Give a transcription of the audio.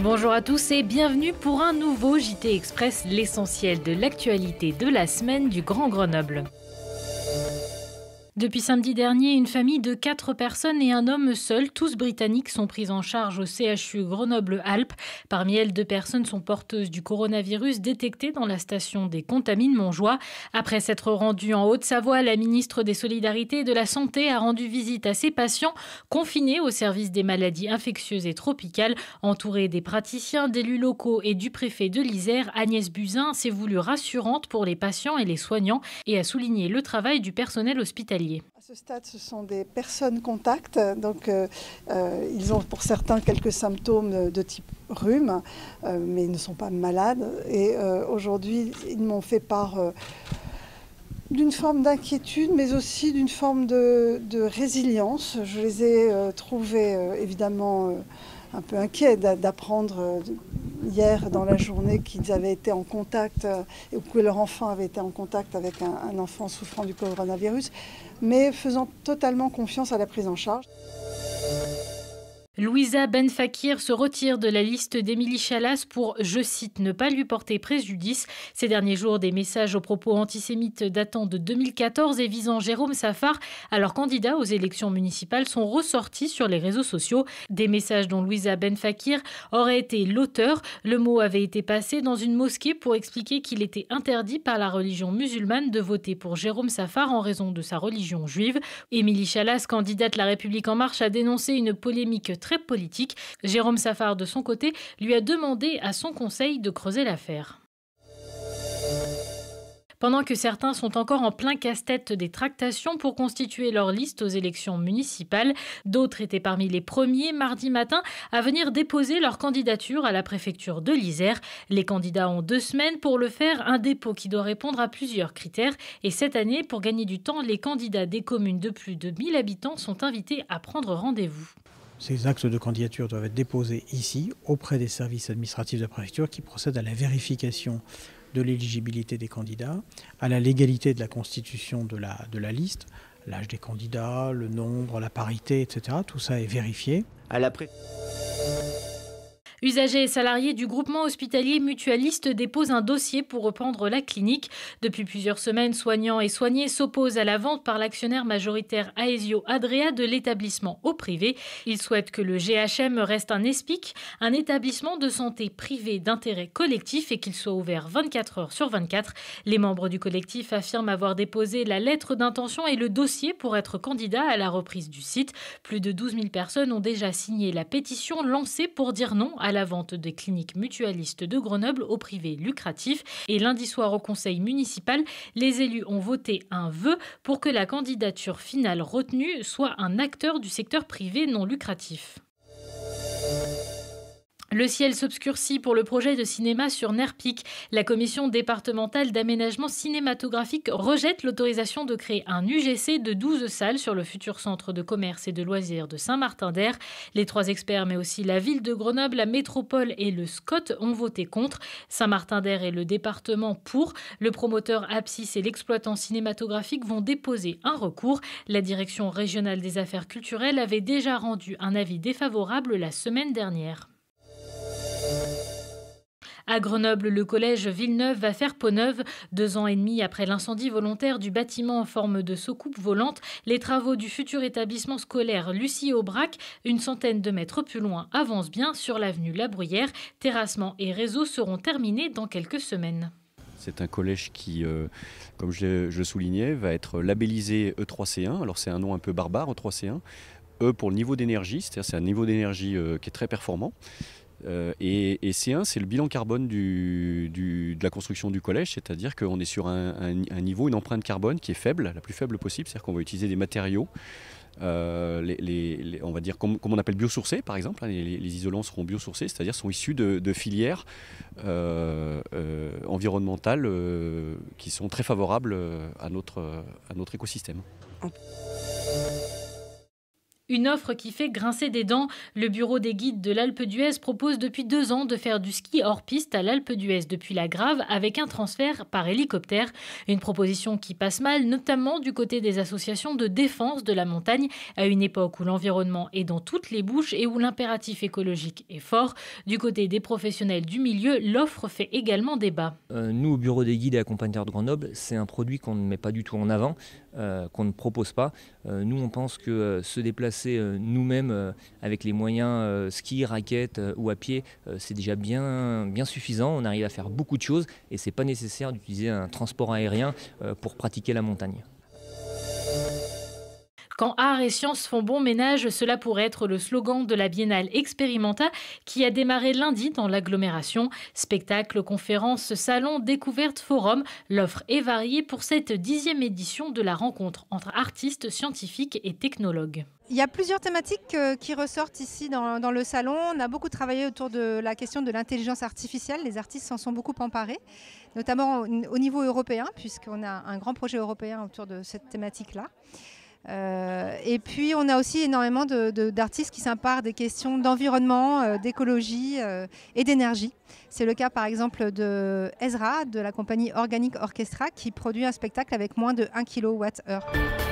Bonjour à tous et bienvenue pour un nouveau JT Express, l'essentiel de l'actualité de la semaine du Grand Grenoble. Depuis samedi dernier, une famille de quatre personnes et un homme seul, tous britanniques, sont prises en charge au CHU Grenoble-Alpes. Parmi elles, deux personnes sont porteuses du coronavirus détecté dans la station des Contamines Montjoie. Après s'être rendue en Haute-Savoie, la ministre des Solidarités et de la Santé a rendu visite à ses patients confinés au service des maladies infectieuses et tropicales, entourée des praticiens, d'élus locaux et du préfet de l'Isère. Agnès Buzyn s'est voulue rassurante pour les patients et les soignants et a souligné le travail du personnel hospitalier. À ce stade, ce sont des personnes contacts, donc euh, euh, ils ont pour certains quelques symptômes de type rhume, euh, mais ils ne sont pas malades. Et aujourd'hui, ils m'ont fait part d'une forme d'inquiétude, mais aussi d'une forme de, de, résilience. Je les ai trouvés évidemment un peu inquiet d'apprendre euh, hier dans la journée qu'ils avaient été en contact ou euh, que leur enfant avait été en contact avec un, un enfant souffrant du coronavirus, mais faisant totalement confiance à la prise en charge. Louisa Benfakir se retire de la liste d'Émilie Chalas pour, je cite, ne pas lui porter préjudice. Ces derniers jours, des messages aux propos antisémites datant de 2014 et visant Jérôme Safar, alors candidat aux élections municipales, sont ressortis sur les réseaux sociaux. Des messages dont Louisa Benfakir aurait été l'auteur. Le mot avait été passé dans une mosquée pour expliquer qu'il était interdit par la religion musulmane de voter pour Jérôme Safar en raison de sa religion juive. Émilie Chalas, candidate La République en marche, a dénoncé une polémique très très politique. Jérôme Safar, de son côté, lui a demandé à son conseil de creuser l'affaire. Pendant que certains sont encore en plein casse-tête des tractations pour constituer leur liste aux élections municipales, d'autres étaient parmi les premiers mardi matin à venir déposer leur candidature à la préfecture de l'Isère. Les candidats ont deux semaines pour le faire, un dépôt qui doit répondre à plusieurs critères. Et cette année, pour gagner du temps, les candidats des communes de plus de 1000 habitants sont invités à prendre rendez-vous. Ces actes de candidature doivent être déposés ici auprès des services administratifs de la préfecture qui procèdent à la vérification de l'éligibilité des candidats, à la légalité de la constitution de la, de la liste, l'âge des candidats, le nombre, la parité, etc. Tout ça est vérifié. Usagers et salariés du groupement hospitalier mutualiste déposent un dossier pour reprendre la clinique. Depuis plusieurs semaines, soignants et soignés s'opposent à la vente par l'actionnaire majoritaire Aesio Adria de l'établissement au privé. Ils souhaitent que le GHM reste un ESPIC, un établissement de santé privé d'intérêt collectif et qu'il soit ouvert 24 heures sur 24. Les membres du collectif affirment avoir déposé la lettre d'intention et le dossier pour être candidat à la reprise du site. Plus de 12 000 personnes ont déjà signé la pétition lancée pour dire non à à la vente des cliniques mutualistes de Grenoble au privé lucratif. Et lundi soir au conseil municipal, les élus ont voté un vœu pour que la candidature finale retenue soit un acteur du secteur privé non lucratif. Le ciel s'obscurcit pour le projet de cinéma sur Nerpic. La commission départementale d'aménagement cinématographique rejette l'autorisation de créer un UGC de 12 salles sur le futur centre de commerce et de loisirs de Saint-Martin-d'Air. Les trois experts, mais aussi la ville de Grenoble, la métropole et le SCOT ont voté contre. Saint-Martin-d'Air et le département pour. Le promoteur Apsis et l'exploitant cinématographique vont déposer un recours. La direction régionale des affaires culturelles avait déjà rendu un avis défavorable la semaine dernière. À Grenoble, le collège Villeneuve va faire peau neuve. Deux ans et demi après l'incendie volontaire du bâtiment en forme de soucoupe volante, les travaux du futur établissement scolaire Lucie Aubrac, une centaine de mètres plus loin, avancent bien sur l'avenue La Bruyère. Terrassement et réseau seront terminés dans quelques semaines. C'est un collège qui, euh, comme je, soulignais, va être labellisé E3C1. Alors c'est un nom un peu barbare, E3C1. E pour le niveau d'énergie, c'est-à-dire c'est un niveau d'énergie euh, qui est très performant. Euh, et, C1, c'est le bilan carbone de la construction du collège, c'est-à-dire qu'on est sur un, niveau, une empreinte carbone qui est faible, la plus faible possible, c'est-à-dire qu'on va utiliser des matériaux, euh, les, on va dire comme, on appelle biosourcés par exemple, hein, les, isolants seront biosourcés, c'est-à-dire sont issus de, filières euh, environnementales qui sont très favorables à notre, à notre écosystème. Une offre qui fait grincer des dents. Le bureau des guides de l'Alpe d'Huez propose depuis deux ans de faire du ski hors piste à l'Alpe d'Huez depuis la Grave avec un transfert par hélicoptère. Une proposition qui passe mal, notamment du côté des associations de défense de la montagne, à une époque où l'environnement est dans toutes les bouches et où l'impératif écologique est fort. Du côté des professionnels du milieu, l'offre fait également débat. Euh, nous, au bureau des guides et accompagnateurs de Grenoble, c'est un produit qu'on ne met pas du tout en avant, euh, qu'on ne propose pas. Euh, nous, on pense que se déplacer euh, nous-mêmes euh, avec les moyens euh, ski, raquettes ou à pied, c'est déjà bien, bien suffisant. On arrive à faire beaucoup de choses et ce n'est pas nécessaire d'utiliser un transport aérien pour pratiquer la montagne. Quand art et sciences font bon ménage, cela pourrait être le slogan de la biennale Expérimenta qui a démarré lundi dans l'agglomération. spectacle conférences, salon, découvertes, forum, l'offre est variée pour cette dixième édition de la rencontre entre artistes, scientifiques et technologues. Il y a plusieurs thématiques euh, qui ressortent ici dans, le salon. On a beaucoup travaillé autour de la question de l'intelligence artificielle. Les artistes s'en sont beaucoup emparés, notamment au niveau européen, puisqu'on a un grand projet européen autour de cette thématique-là. Euh, et puis, on a aussi énormément d'artistes qui s'imparent des questions d'environnement, euh, d'écologie euh, et d'énergie. C'est le cas, par exemple, de Ezra, de la compagnie Organic Orchestra, qui produit un spectacle avec moins de 1 kWh.